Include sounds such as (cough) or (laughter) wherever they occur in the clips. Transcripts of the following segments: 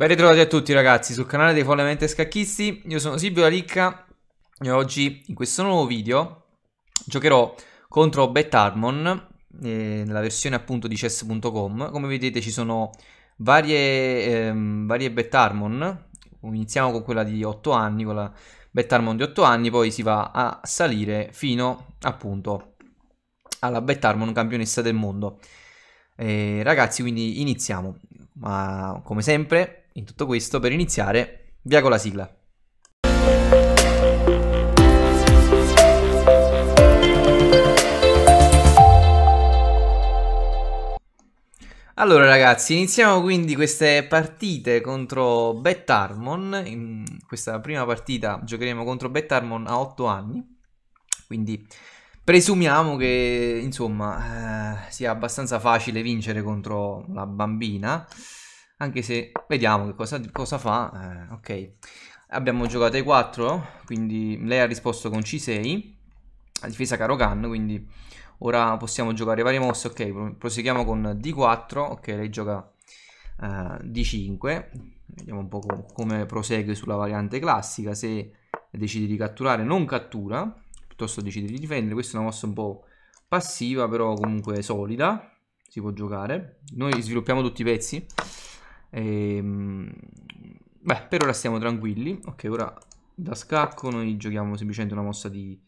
Ben ritrovati a tutti ragazzi sul canale dei Follemente Scacchisti, io sono Silvio Laricca e oggi in questo nuovo video giocherò contro BetHarmon eh, nella versione appunto di chess.com come vedete ci sono varie, ehm, varie BetHarmon iniziamo con quella di 8 anni, con la BetHarmon di 8 anni poi si va a salire fino appunto alla BetHarmon campionessa del mondo eh, ragazzi quindi iniziamo ma come sempre in tutto questo, per iniziare, via con la sigla. Allora ragazzi, iniziamo quindi queste partite contro Betharmon. In questa prima partita giocheremo contro Betharmon a 8 anni, quindi presumiamo che insomma eh, sia abbastanza facile vincere contro la bambina anche se vediamo che cosa, cosa fa. Eh, ok, abbiamo giocato ai 4, quindi lei ha risposto con C6, a difesa caro Can, quindi ora possiamo giocare varie mosse. Ok, proseguiamo con D4, ok, lei gioca uh, eh, D5, vediamo un po' com come prosegue sulla variante classica, se decide di catturare non cattura, piuttosto decide di difendere, questa è una mossa un po' passiva però comunque solida, si può giocare, noi sviluppiamo tutti i pezzi Ehm, beh, per ora stiamo tranquilli. Ok, ora da scacco noi giochiamo semplicemente una mossa di...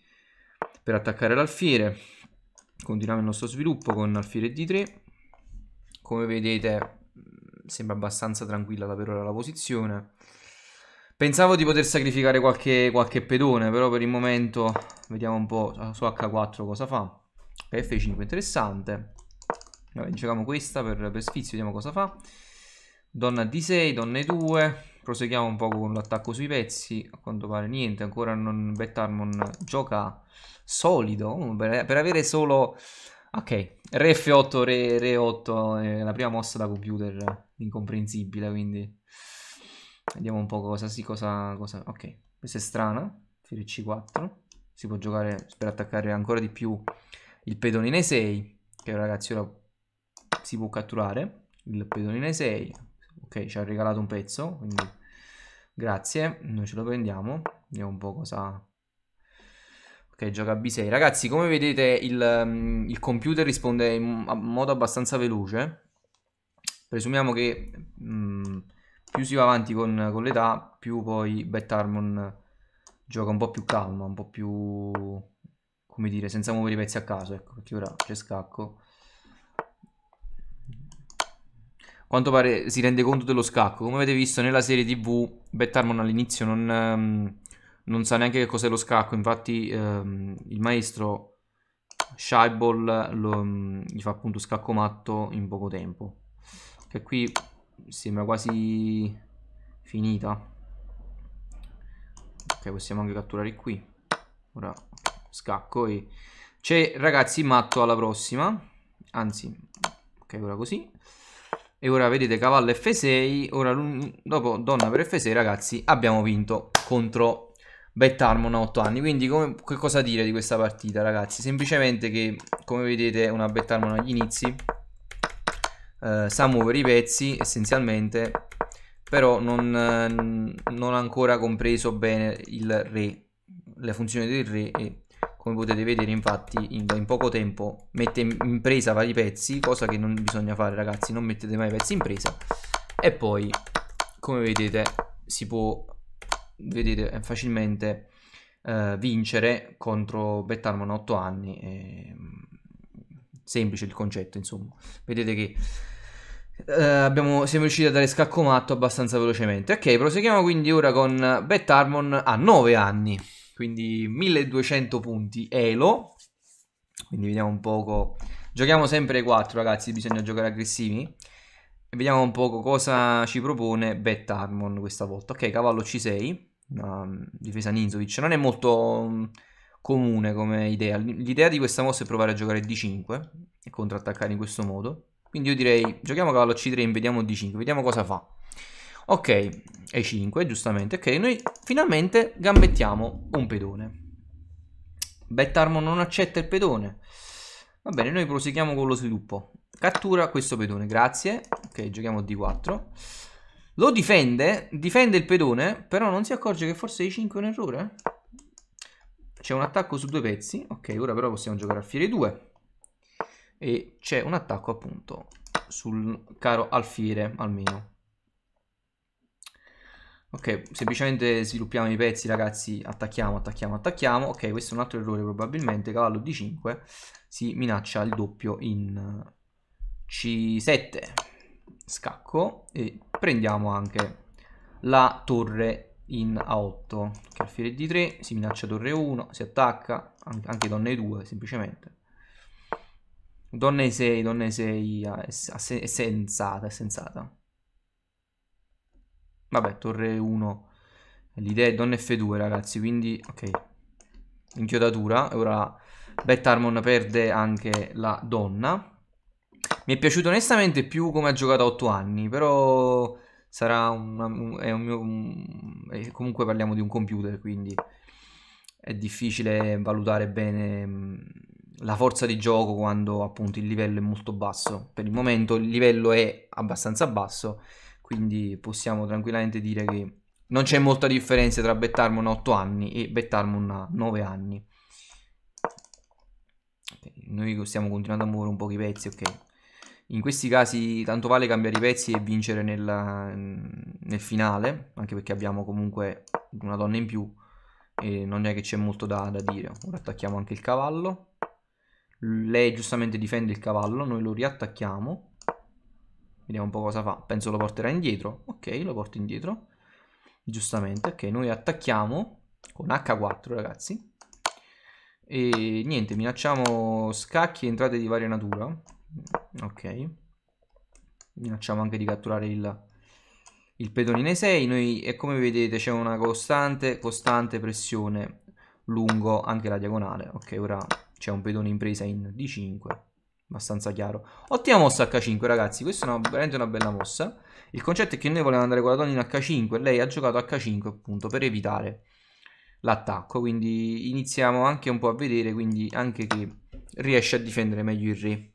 per attaccare l'alfiere. Continuiamo il nostro sviluppo con alfiere D3. Come vedete sembra abbastanza tranquilla da per ora la posizione. Pensavo di poter sacrificare qualche, qualche, pedone, però per il momento vediamo un po' su H4 cosa fa. F5 interessante. Vabbè, giochiamo questa per, per sfizio, vediamo cosa fa. Donna D6, donna e 2. Proseguiamo un po' con l'attacco sui pezzi. A quanto pare niente, ancora non Betarmon gioca solido. Uh, per, per avere solo... Ok, re F8, re, re 8, eh, la prima mossa da computer incomprensibile, quindi... Vediamo un po' cosa, sì, cosa, cosa... Ok, questa è strana. Fiore C4. Si può giocare per attaccare ancora di più il pedonine 6. Che ragazzi ora si può catturare. Il pedonine 6 Ok, ci ha regalato un pezzo, quindi grazie, noi ce lo prendiamo, vediamo un po' cosa... Ok, gioca B6. Ragazzi, come vedete il, mm, il computer risponde in modo abbastanza veloce. Presumiamo che mh, mm, più si va avanti con, con l'età, più poi Bet Betharmon gioca un po' più calma, un po' più... come dire, senza muovere i pezzi a caso, ecco, perché ora c'è scacco quanto pare si rende conto dello scacco. Come avete visto nella serie TV, Bettarmon all'inizio non, um, non, sa neanche che cos'è lo scacco, infatti um, il maestro Shyball um, ehm, gli fa appunto scacco matto in poco tempo. Che qui sembra quasi finita. Ok, possiamo anche catturare qui. Ora scacco e... C'è ragazzi matto alla prossima. Anzi, ok, ora così e ora vedete cavallo f6 ora dopo donna per f6 ragazzi abbiamo vinto contro Betarmon a 8 anni quindi come, che cosa dire di questa partita ragazzi semplicemente che come vedete è una Betarmon agli inizi eh, sa muovere i pezzi essenzialmente però non, eh, non ha ancora compreso bene il re le funzioni del re e come potete vedere infatti in, in poco tempo mette in presa vari pezzi, cosa che non bisogna fare ragazzi, non mettete mai pezzi in presa. E poi come vedete si può vedete, facilmente eh, vincere contro Bettarmon 8 anni. E... Mm, semplice il concetto insomma. Vedete che... Uh, abbiamo, siamo riusciti a dare scacco matto abbastanza velocemente. Ok, proseguiamo quindi ora con Bet Harmon a 9 anni quindi 1200 punti Elo, quindi vediamo un poco, giochiamo sempre ai 4 ragazzi, bisogna giocare aggressivi, e vediamo un poco cosa ci propone Bet Harmon questa volta, ok cavallo C6, una mm, difesa Ninzovic, non è molto mm, comune come idea, l'idea di questa mossa è provare a giocare D5 e contrattaccare in questo modo, quindi io direi giochiamo cavallo C3 e vediamo D5, vediamo cosa fa. Ok, E5 giustamente. Ok, noi finalmente gambettiamo un pedone. Bettarmo non accetta il pedone. Va bene, noi proseguiamo con lo sviluppo. Cattura questo pedone, grazie. Ok, giochiamo D4. Lo difende, difende il pedone, però non si accorge che forse E5 è un errore. Eh. C'è un attacco su due pezzi. Ok, ora però possiamo giocare alfiere 2. E c'è un attacco appunto sul caro alfiere, almeno. Ok, semplicemente sviluppiamo i pezzi ragazzi, attacchiamo, attacchiamo, attacchiamo. Ok, questo è un altro errore probabilmente, cavallo d5 si minaccia il doppio in eh, c7. Scacco e prendiamo anche la torre in a8. Alfiere d3, si minaccia torre 1, si attacca, anche donne 2 semplicemente. Donne 6, donne 6 eh, è sensata, è sensata. Vabbè, torre 1. L'idea è donna F2, ragazzi, quindi... Ok. Inchiodatura. E ora Bettarmon perde anche la donna. Mi è piaciuto onestamente più come ha giocato a 8 anni, però sarà una, un, è un mio... Un, comunque parliamo di un computer, quindi è difficile valutare bene mm, la forza di gioco quando appunto il livello è molto basso. Per il momento il livello è abbastanza basso, quindi possiamo tranquillamente dire che non c'è molta differenza tra Bettarmon a 8 anni e Bettarmon a 9 anni. Okay, noi stiamo continuando a muovere un po' i pezzi, ok. In questi casi tanto vale cambiare i pezzi e vincere nel, nel finale, anche perché abbiamo comunque una donna in più e non è che c'è molto da, da dire. Ora attacchiamo anche il cavallo. Lei giustamente difende il cavallo, noi lo riattacchiamo Vediamo un po' cosa fa. Penso lo porterà indietro. Ok, lo porto indietro. Giustamente. Ok, noi attacchiamo con H4, ragazzi. E niente, minacciamo scacchi e entrate di varia natura. Ok. Minacciamo anche di catturare il, il pedonine 6. Noi, e come vedete, c'è una costante, costante pressione lungo anche la diagonale. Ok, ora c'è un pedone in presa in D5 abbastanza chiaro. Ottima mossa H5 ragazzi, questa è una, veramente una bella mossa. Il concetto è che noi volevamo andare con la donna in H5 e lei ha giocato H5 appunto per evitare l'attacco, quindi iniziamo anche un po' a vedere quindi anche che riesce a difendere meglio il re.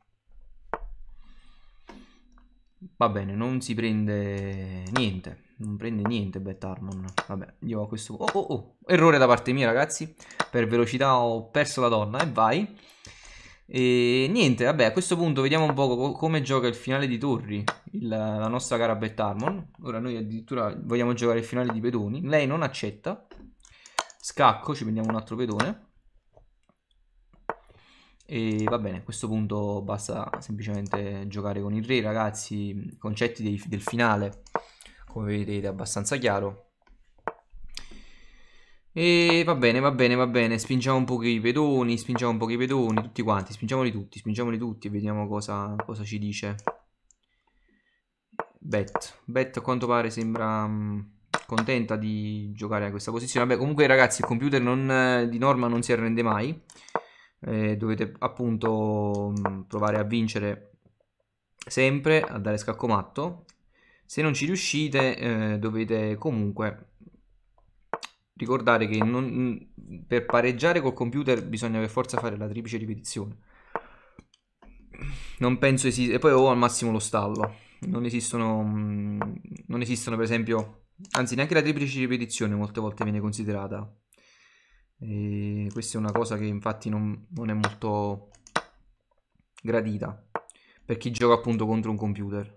Va bene, non si prende niente. Non prende niente Betarmon. Vabbè, io a questo... Oh, oh, oh. Errore da parte mia, ragazzi. Per velocità ho perso la donna. E vai. E niente, vabbè, a questo punto vediamo un po' co- come gioca il finale di Torri, il, la nostra cara Bettarmon. Ora noi addirittura vogliamo giocare il finale di pedoni. Lei non accetta. Scacco, ci prendiamo un altro pedone. E va bene, a questo punto basta semplicemente giocare con il re, ragazzi. Concetti dei, del finale, come vedete, è abbastanza chiaro. E va bene, va bene, va bene. Spingiamo un po' i pedoni, spingiamo un po' i pedoni, tutti quanti. Spingiamoli tutti, spingiamoli tutti e vediamo cosa, cosa ci dice. Bet. Bet a quanto pare sembra mh, mm, contenta di giocare a questa posizione. Vabbè, comunque ragazzi, il computer non, eh, di norma non si arrende mai. Eh, dovete appunto mm, provare a vincere sempre, a dare scaccomatto. Se non ci riuscite eh, dovete comunque ricordare che non, per pareggiare col computer bisogna per forza fare la triplice ripetizione. Non penso esista. E poi ho al massimo lo stallo. Non esistono, mm, non esistono, per esempio, anzi, neanche la triplice ripetizione molte volte viene considerata. E questa è una cosa che infatti non, non è molto gradita per chi gioca appunto contro un computer.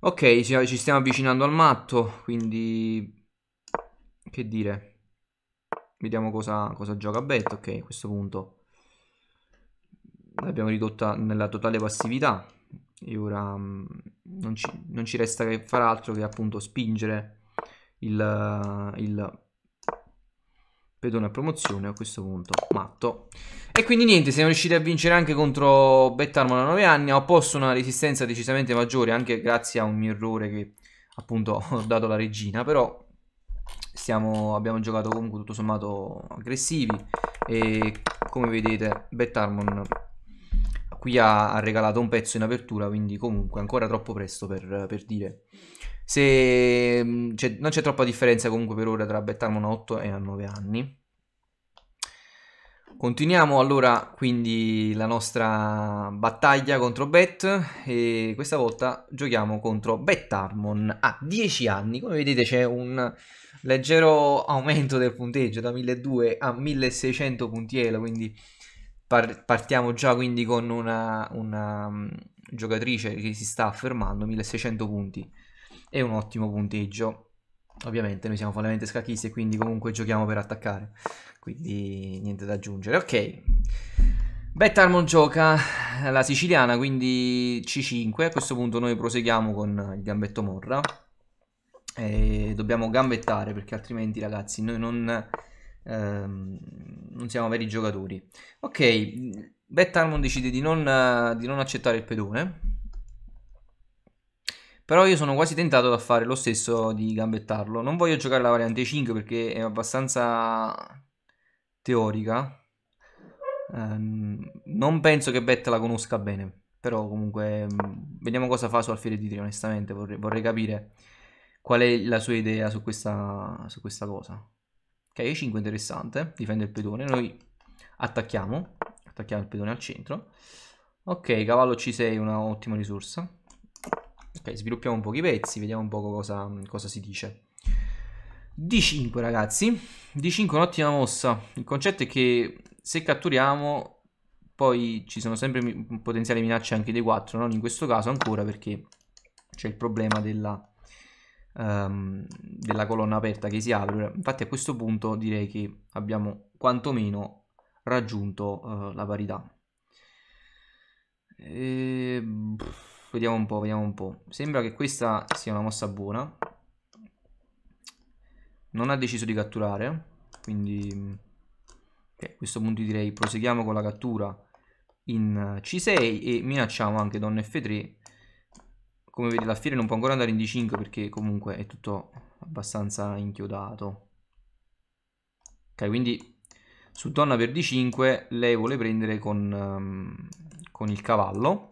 Ok, ci, ci stiamo avvicinando al matto, quindi che dire? Vediamo cosa, cosa gioca Bet, ok, a questo punto. L'abbiamo ridotta nella totale passività e ora mh, mm, non, ci, non ci, resta che far altro che appunto spingere il, il pedone a promozione a questo punto matto e quindi niente siamo riusciti a vincere anche contro Bettarmon a 9 anni ho posto una resistenza decisamente maggiore anche grazie a un mio errore che appunto (laughs) ho dato la regina però Stiamo, abbiamo giocato comunque tutto sommato aggressivi e come vedete Bettarmon qui ha, ha, regalato un pezzo in apertura quindi comunque ancora troppo presto per, per dire se, mm, non c'è troppa differenza comunque per ora tra Bettarmon a 8 e a 9 anni Continuiamo allora quindi la nostra battaglia contro Bet e questa volta giochiamo contro Bet Bettarmon a 10 anni. Come vedete c'è un leggero aumento del punteggio da 1200 a 1600 punti puntielo, quindi par- partiamo già quindi con una, una um, giocatrice che si sta affermando, 1600 punti, è un ottimo punteggio. Ovviamente noi siamo fondamentalmente scacchisti e quindi comunque giochiamo per attaccare, quindi niente da aggiungere. Ok, Beth Harmon gioca la siciliana, quindi C5, a questo punto noi proseguiamo con il gambetto Morra. E dobbiamo gambettare perché altrimenti, ragazzi, noi non, ehm, non siamo veri giocatori. Ok, Bettarmon decide di non, di non accettare il pedone. Però io sono quasi tentato da fare lo stesso di gambettarlo. Non voglio giocare la variante 5 perché è abbastanza teorica. Um, non penso che Bet la conosca bene. Però comunque mm, vediamo cosa fa su alfiere di 3 onestamente. Vorrei, vorrei capire Qual è la sua idea su questa, su questa cosa? Ok, 5 interessante, difende il pedone, noi attacchiamo, attacchiamo il pedone al centro. Ok, cavallo C6 è una ottima risorsa. Ok, sviluppiamo un po' i pezzi, vediamo un po' cosa, cosa si dice. D5 ragazzi, D5 è un'ottima mossa, il concetto è che se catturiamo poi ci sono sempre potenziali minacce anche dei 4, non in questo caso ancora perché c'è il problema della ehm, della colonna aperta che si apre. Infatti a questo punto direi che abbiamo quantomeno raggiunto eh, la parità. E... Ehm, pff, vediamo un po', vediamo un po'. Sembra che questa sia una mossa buona. Non ha deciso di catturare, quindi okay, a questo punto direi proseguiamo con la cattura in C6 e minacciamo anche Don F3 come vedi la fiera non può ancora andare in D5 perché comunque è tutto abbastanza inchiodato. Ok, quindi su donna per D5 lei vuole prendere con, um, con il cavallo.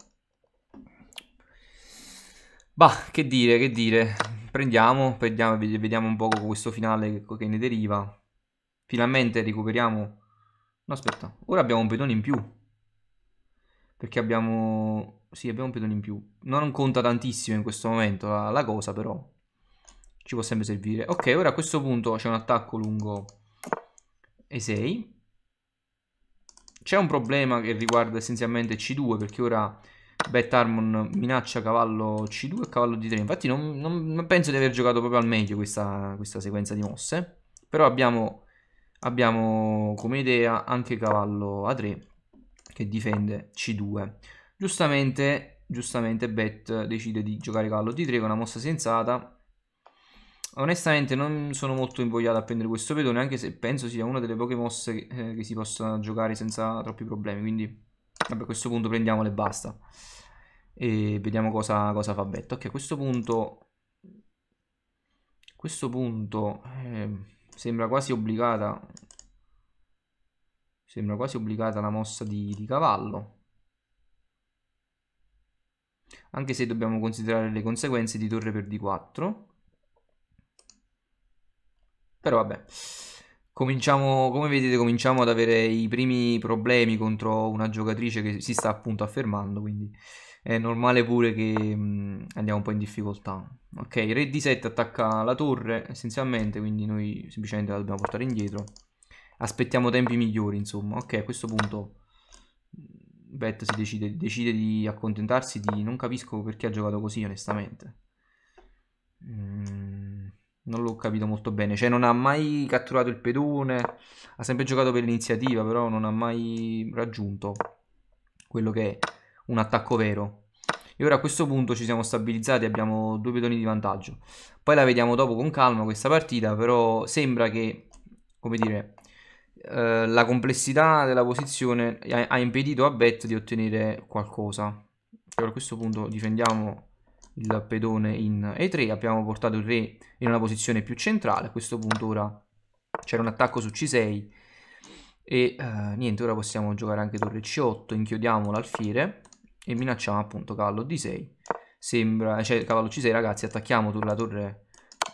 Bah, che dire, che dire. Prendiamo, prendiamo vediamo un po' questo finale che, che ne deriva. Finalmente recuperiamo... No, aspetta, ora abbiamo un pedone in più perché abbiamo... Sì, abbiamo un pedone in più. Non conta tantissimo in questo momento la, la cosa, però ci può sempre servire. Ok, ora a questo punto c'è un attacco lungo E6. C'è un problema che riguarda essenzialmente C2, perché ora Bet Betarmon minaccia cavallo C2 e cavallo D3. Infatti non, non, penso di aver giocato proprio al meglio questa, questa sequenza di mosse. Però abbiamo, abbiamo come idea anche cavallo A3 che difende C2. Giustamente, giustamente Bet decide di giocare Gallo D3 con una mossa sensata. Onestamente non sono molto invogliato a prendere questo pedone, anche se penso sia una delle poche mosse che, eh, che si possono giocare senza troppi problemi, quindi vabbè, a questo punto prendiamole e basta. E vediamo cosa, cosa fa Bet. Ok, a questo punto... A questo punto eh, sembra quasi obbligata Sembra quasi obbligata la mossa di, di cavallo. Anche se dobbiamo considerare le conseguenze di torre per d4. Però vabbè. Cominciamo, come vedete, cominciamo ad avere i primi problemi contro una giocatrice che si sta appunto affermando, quindi è normale pure che mh, mm, andiamo un po' in difficoltà. Ok, re d7 attacca la torre essenzialmente, quindi noi semplicemente la dobbiamo portare indietro aspettiamo tempi migliori, insomma. Ok, a questo punto mm, Bet si decide, decide di accontentarsi di... Non capisco perché ha giocato così, onestamente. Mm, non l'ho capito molto bene. Cioè, non ha mai catturato il pedone, ha sempre giocato per l'iniziativa, però non ha mai raggiunto quello che è un attacco vero. E ora a questo punto ci siamo stabilizzati, abbiamo due pedoni di vantaggio. Poi la vediamo dopo con calma questa partita, però sembra che, come dire, eh, la complessità della posizione ha, ha impedito a Bet di ottenere qualcosa. Allora cioè, a questo punto difendiamo il pedone in E3, abbiamo portato il re in una posizione più centrale, a questo punto ora c'era un attacco su C6 e eh, niente, ora possiamo giocare anche torre C8, inchiodiamo l'alfiere e minacciamo appunto cavallo D6. Sembra, cioè cavallo C6 ragazzi, attacchiamo la torre,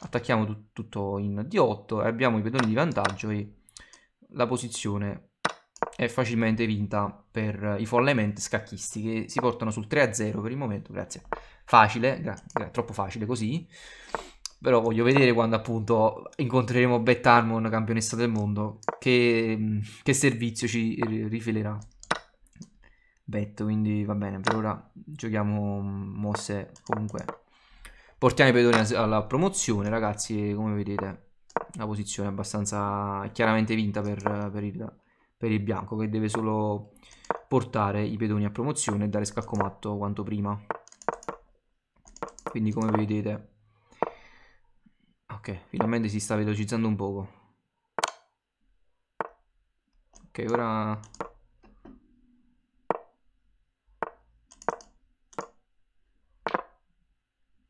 attacchiamo tutto in D8 e abbiamo i pedoni di vantaggio e la posizione è facilmente vinta per i follement scacchisti che si portano sul 3-0 per il momento, grazie. Facile, gra gra troppo facile così. Però voglio vedere quando appunto incontreremo Beth Harmon, campionessa del mondo, che, che servizio ci rifilerà. Bet, quindi va bene, per ora giochiamo mosse comunque. Portiamo i pedoni alla promozione, ragazzi, come vedete una posizione abbastanza chiaramente vinta per, per, il, per, il, bianco che deve solo portare i pedoni a promozione e dare scalcomatto quanto prima quindi come vedete ok finalmente si sta velocizzando un poco ok ora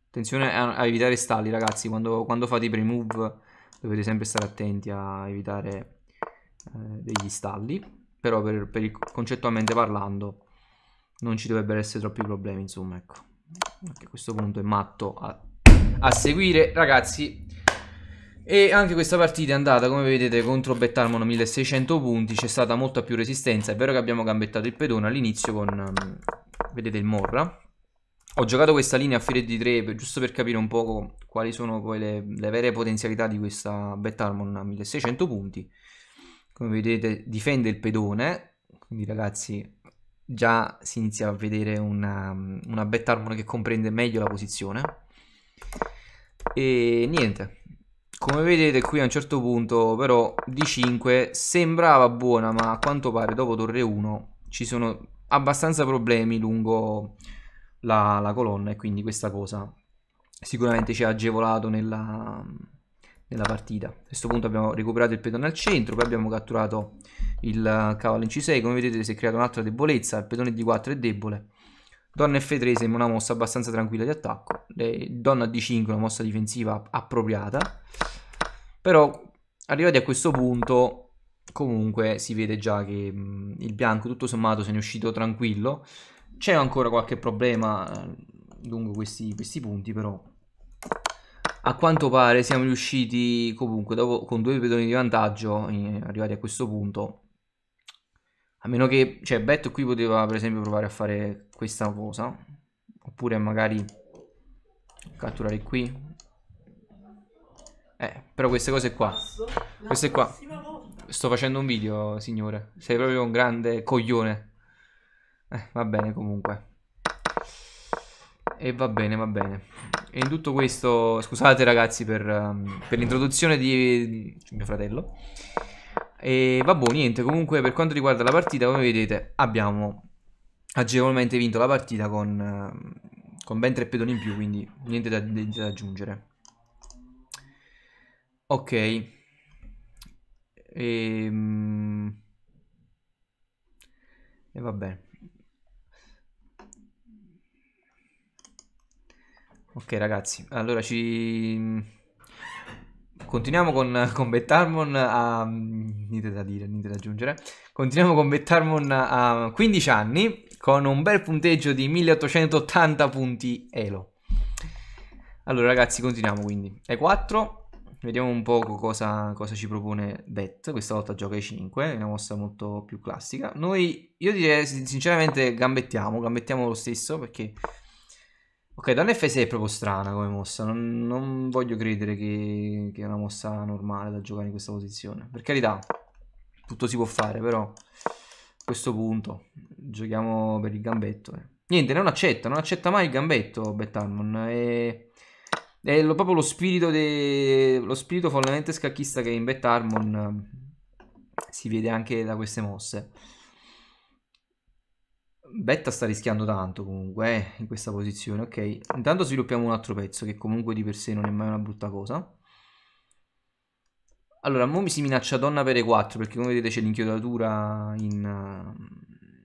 attenzione a, a evitare stalli ragazzi quando, quando fate i pre-move dovete sempre stare attenti a evitare eh, degli stalli, però per, per il, concettualmente parlando non ci dovrebbero essere troppi problemi, insomma, ecco. Anche a questo punto è matto a, a seguire, ragazzi. E anche questa partita è andata, come vedete, contro Bettarmono 1600 punti, c'è stata molta più resistenza, è vero che abbiamo gambettato il pedone all'inizio con, mm, vedete, il Morra, ho giocato questa linea a fiere di 3 giusto per capire un po' quali sono poi le, le vere potenzialità di questa Betarmon a 1600 punti. Come vedete difende il pedone, quindi ragazzi già si inizia a vedere una, una Betarmon che comprende meglio la posizione. E niente, come vedete qui a un certo punto però D5 sembrava buona ma a quanto pare dopo torre 1 ci sono abbastanza problemi lungo la, la colonna e quindi questa cosa sicuramente ci ha agevolato nella, nella partita. A questo punto abbiamo recuperato il pedone al centro, poi abbiamo catturato il cavallo in C6, come vedete si è creata un'altra debolezza, il pedone D4 è debole. Donna F3 sembra una mossa abbastanza tranquilla di attacco, donna D5 una mossa difensiva appropriata, però arrivati a questo punto comunque si vede già che il bianco tutto sommato se ne è uscito tranquillo c'è ancora qualche problema eh, lungo questi, questi punti, però a quanto pare siamo riusciti comunque dopo, con due pedoni di vantaggio eh, arrivati a questo punto a meno che cioè Betto qui poteva per esempio provare a fare questa cosa oppure magari catturare qui eh però queste cose qua queste qua sto facendo un video signore sei proprio un grande coglione eh, va bene comunque. E va bene, va bene. E in tutto questo, scusate ragazzi per, um, per l'introduzione di mio fratello. E vabbè, boh, niente, comunque per quanto riguarda la partita, come vedete, abbiamo agevolmente vinto la partita con, ehm, con ben tre pedoni in più, quindi niente da, da aggiungere. Ok. Ehm... E va bene. Ok ragazzi, allora ci... Continuiamo con, con Bettarmon a... niente da dire, niente da aggiungere. Continuiamo con Bettarmon a 15 anni con un bel punteggio di 1880 punti Elo. Allora ragazzi, continuiamo quindi. E4, vediamo un po' cosa, cosa, ci propone Bet. Questa volta gioca E5, è una mossa molto più classica. Noi, io direi sinceramente gambettiamo, gambettiamo lo stesso perché... Ok, Donna F6 è proprio strana come mossa, non, non voglio credere che, che, è una mossa normale da giocare in questa posizione. Per carità, tutto si può fare, però a questo punto giochiamo per il gambetto. Eh. Niente, non accetta, non accetta mai il gambetto Bettarmon, è, è lo, proprio lo spirito, de, lo spirito fondamentalmente scacchista che in Bettarmon si vede anche da queste mosse. Betta sta rischiando tanto comunque eh, in questa posizione, ok. Intanto sviluppiamo un altro pezzo che comunque di per sé non è mai una brutta cosa. Allora, mo mi si minaccia donna per E4 perché come vedete c'è l'inchiodatura in, eh,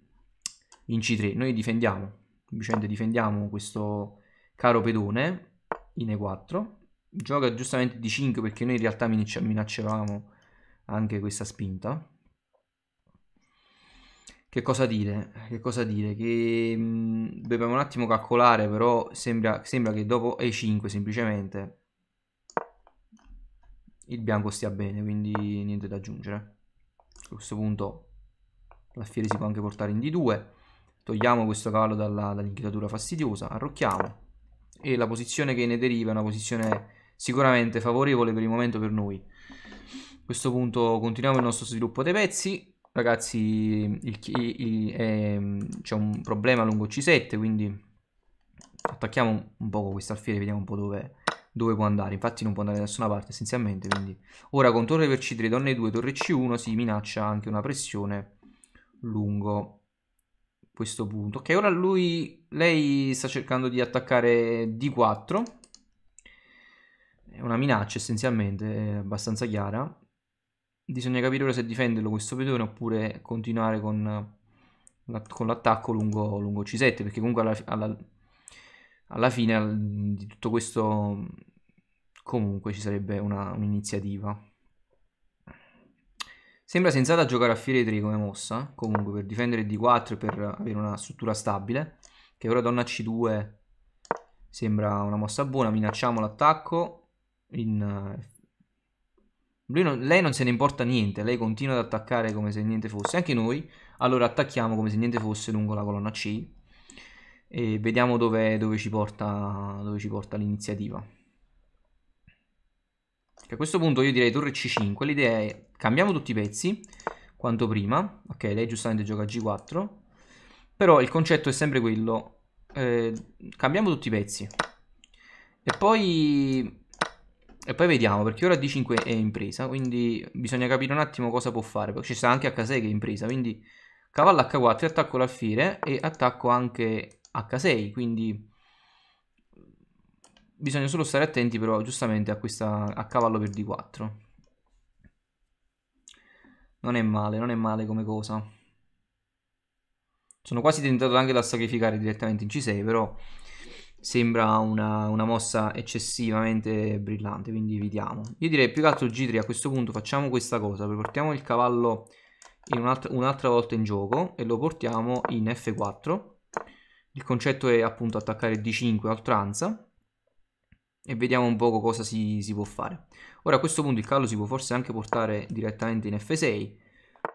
in, C3. Noi difendiamo, Vicente difendiamo questo caro pedone in E4. Gioca giustamente D5 perché noi in realtà minacciavamo anche questa spinta. Che cosa dire? Che cosa dire? Che mh, dobbiamo un attimo calcolare, però sembra, sembra che dopo E5 semplicemente il bianco stia bene, quindi niente da aggiungere. A questo punto l'alfiere si può anche portare in D2. Togliamo questo cavallo dall'inchiodatura fastidiosa, arrocchiamo. E la posizione che ne deriva è una posizione sicuramente favorevole per il momento per noi. A questo punto continuiamo il nostro sviluppo dei pezzi Ragazzi, il, il, il, c'è un problema lungo C7, quindi attacchiamo un poco questo alfiere, vediamo un po' dove, dove, può andare. Infatti non può andare da nessuna parte essenzialmente, quindi... Ora con torre per C3, donne 2, torre C1 si minaccia anche una pressione lungo questo punto. Ok, ora lui, lei sta cercando di attaccare D4. È una minaccia essenzialmente, abbastanza chiara bisogna capire ora se difenderlo questo pedone oppure continuare con, eh, con l'attacco lungo, lungo, C7 perché comunque alla, alla, alla, fine di tutto questo comunque ci sarebbe un'iniziativa un sembra sensata giocare a fiere 3 come mossa comunque per difendere D4 e per avere una struttura stabile che ora donna C2 sembra una mossa buona minacciamo l'attacco in eh, non, lei non se ne importa niente, lei continua ad attaccare come se niente fosse. Anche noi, allora attacchiamo come se niente fosse lungo la colonna C. E vediamo dove, dove ci porta, porta l'iniziativa. A questo punto io direi torre C5. L'idea è cambiamo tutti i pezzi quanto prima. Ok, lei giustamente gioca G4. Però il concetto è sempre quello. Eh, cambiamo tutti i pezzi. E poi e poi vediamo, perché ora D5 è impresa, quindi bisogna capire un attimo cosa può fare. Perché ci sta anche H6 che è impresa, quindi cavallo H4, attacco l'alfiere e attacco anche H6, quindi bisogna solo stare attenti però giustamente a, questa, a cavallo per D4. Non è male, non è male come cosa. Sono quasi tentato anche da sacrificare direttamente in C6, però sembra una, una, mossa eccessivamente brillante, quindi evitiamo. Io direi più che altro G3 a questo punto facciamo questa cosa, portiamo il cavallo un'altra un volta in gioco e lo portiamo in F4. Il concetto è appunto attaccare D5 a oltranza e vediamo un poco cosa si, si può fare. Ora a questo punto il cavallo si può forse anche portare direttamente in F6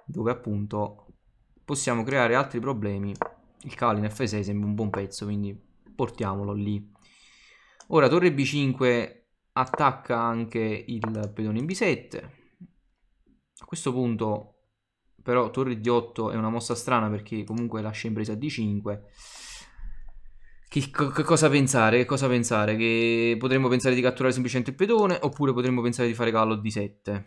dove appunto possiamo creare altri problemi. Il cavallo in F6 sembra un buon pezzo, quindi portiamolo lì. Ora torre b5 attacca anche il pedone in b7. A questo punto però torre d8 è una mossa strana perché comunque lascia in presa d5. Che, che, cosa pensare? Che cosa pensare? Che potremmo pensare di catturare semplicemente il pedone oppure potremmo pensare di fare cavallo d7?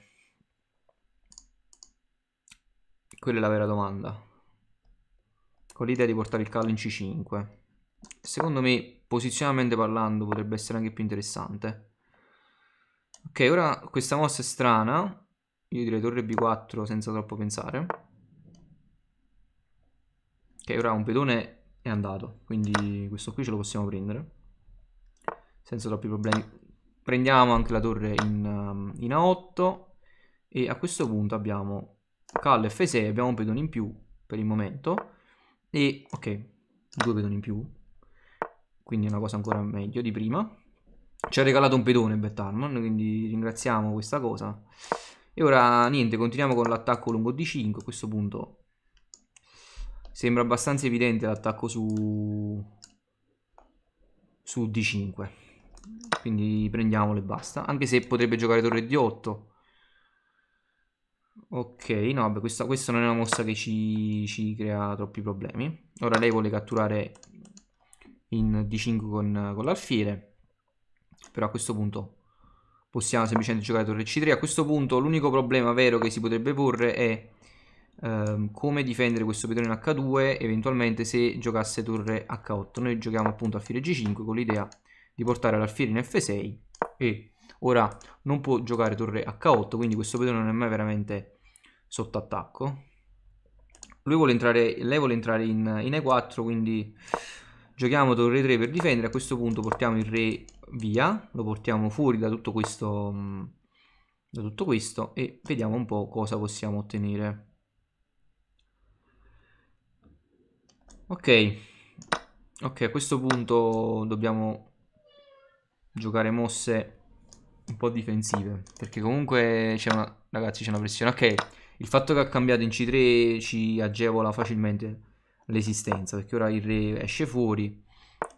Quella è la vera domanda. Con l'idea di portare il cavallo in c5 secondo me posizionalmente parlando potrebbe essere anche più interessante ok ora questa mossa è strana io direi torre b4 senza troppo pensare ok ora un pedone è andato quindi questo qui ce lo possiamo prendere senza troppi problemi prendiamo anche la torre in, um, in a8 e a questo punto abbiamo calle f6 abbiamo un pedone in più per il momento e ok due pedoni in più quindi è una cosa ancora meglio di prima. Ci ha regalato un pedone Bettarman, quindi ringraziamo questa cosa. E ora niente, continuiamo con l'attacco lungo d 5, a questo punto sembra abbastanza evidente l'attacco su... su D5. Quindi prendiamolo e basta, anche se potrebbe giocare torre D8. Ok, no, beh, questa, questa non è una mossa che ci, ci crea troppi problemi. Ora lei vuole catturare in d5 con, con l'alfiere però a questo punto possiamo semplicemente giocare torre c3 a questo punto l'unico problema vero che si potrebbe porre è ehm, come difendere questo pedone h2 eventualmente se giocasse torre h8 noi giochiamo appunto alfiere g5 con l'idea di portare l'alfiere in f6 e ora non può giocare torre h8 quindi questo pedone non è mai veramente sotto attacco vuole entrare, lei vuole entrare in, in e4 quindi Giochiamo torre 3 per difendere, a questo punto portiamo il re via, lo portiamo fuori da tutto questo, da tutto questo e vediamo un po' cosa possiamo ottenere. Ok, ok a questo punto dobbiamo giocare mosse un po' difensive perché comunque c'è una, ragazzi c'è una pressione. Ok, il fatto che ha cambiato in C3 ci agevola facilmente l'esistenza, perché ora il re esce fuori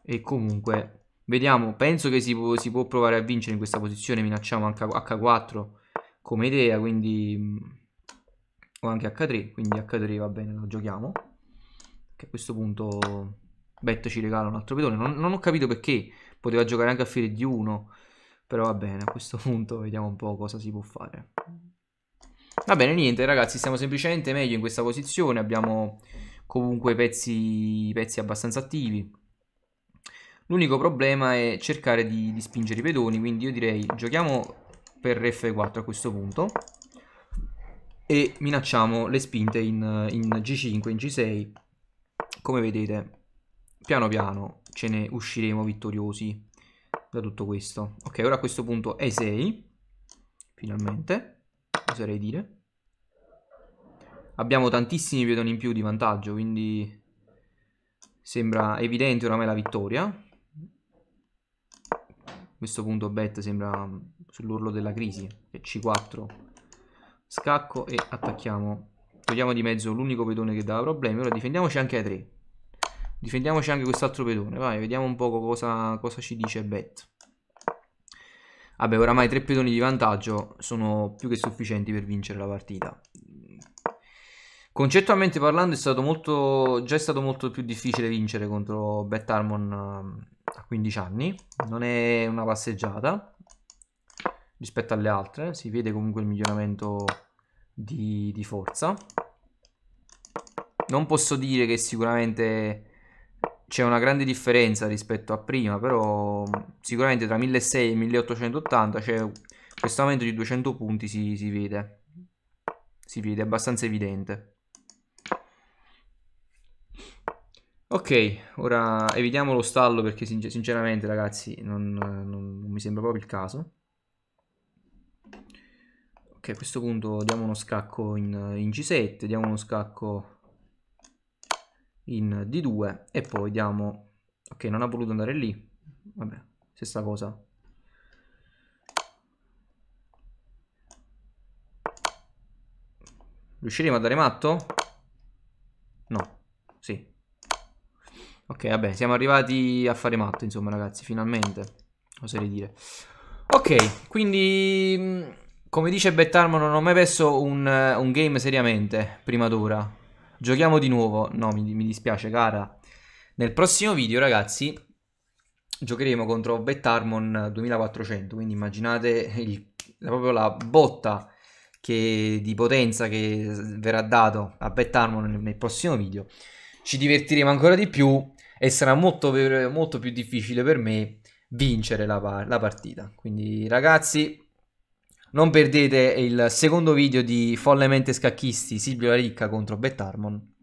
e comunque vediamo, penso che si può, si può provare a vincere in questa posizione, minacciamo anche H4 come idea, quindi mm, o anche H3, quindi H3 va bene, lo giochiamo. Che a questo punto Bet ci regala un altro pedone, non, non ho capito perché, poteva giocare anche a fiere di 1, però va bene, a questo (laughs) punto vediamo un po' cosa si può fare. Va bene, niente ragazzi, stiamo semplicemente meglio in questa posizione, abbiamo comunque pezzi, pezzi abbastanza attivi. L'unico problema è cercare di, di spingere i pedoni, quindi io direi giochiamo per F4 a questo punto e minacciamo le spinte in, in G5, in G6. Come vedete, piano piano ce ne usciremo vittoriosi da tutto questo. Ok, ora a questo punto E6, finalmente, oserei dire abbiamo tantissimi pedoni in più di vantaggio, quindi sembra evidente oramai la vittoria. A questo punto Bet sembra sull'orlo della crisi, E C4, scacco e attacchiamo. Togliamo di mezzo l'unico pedone che dava problemi, ora difendiamoci anche a 3. Difendiamoci anche quest'altro pedone, vai, vediamo un po' cosa, cosa ci dice Bet. Vabbè, oramai tre pedoni di vantaggio sono più che sufficienti per vincere la partita. Concettualmente parlando è stato molto, già è stato molto più difficile vincere contro Beth Harmon ehm, a 15 anni, non è una passeggiata rispetto alle altre, si vede comunque il miglioramento di, di forza. Non posso dire che sicuramente c'è una grande differenza rispetto a prima, però sicuramente tra 1600 e 1880 c'è questo aumento di 200 punti si, si vede, si vede, è abbastanza evidente. Ok, ora evitiamo lo stallo perché sin sinceramente ragazzi non, non, non mi sembra proprio il caso. Ok, a questo punto diamo uno scacco in, in, G7, diamo uno scacco in D2 e poi diamo... Ok, non ha voluto andare lì. Vabbè, stessa cosa. Riusciremo a dare matto? Ok, vabbè, siamo arrivati a fare matto, insomma, ragazzi, finalmente. Oserei dire. Ok, quindi, mm, come dice Bettarmo, non ho mai perso un, eh, un game seriamente, prima d'ora. Giochiamo di nuovo. No, mi, mi dispiace, cara. Nel prossimo video, ragazzi, giocheremo contro Bettarmon 2400, quindi immaginate il, proprio la botta che, di potenza che verrà dato a Bettarmon nel, nel prossimo video. Ci divertiremo ancora di più e sarà molto, molto più difficile per me vincere la, la partita. Quindi ragazzi, non perdete il secondo video di Follemente Scacchisti Silvio La Ricca contro Bettarmon.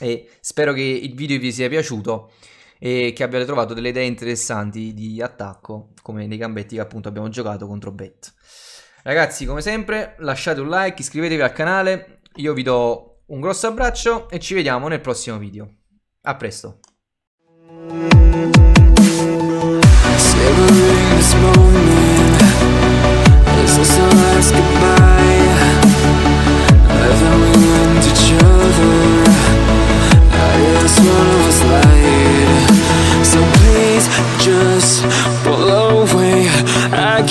E spero che il video vi sia piaciuto e che abbiate trovato delle idee interessanti di attacco, come nei gambetti che appunto abbiamo giocato contro Bet. Ragazzi, come sempre, lasciate un like, iscrivetevi al canale, io vi do un grosso abbraccio e ci vediamo nel prossimo video. A presto! this moment Is this our last goodbye? I thought we loved each other I guess one of us lied So please just pull away I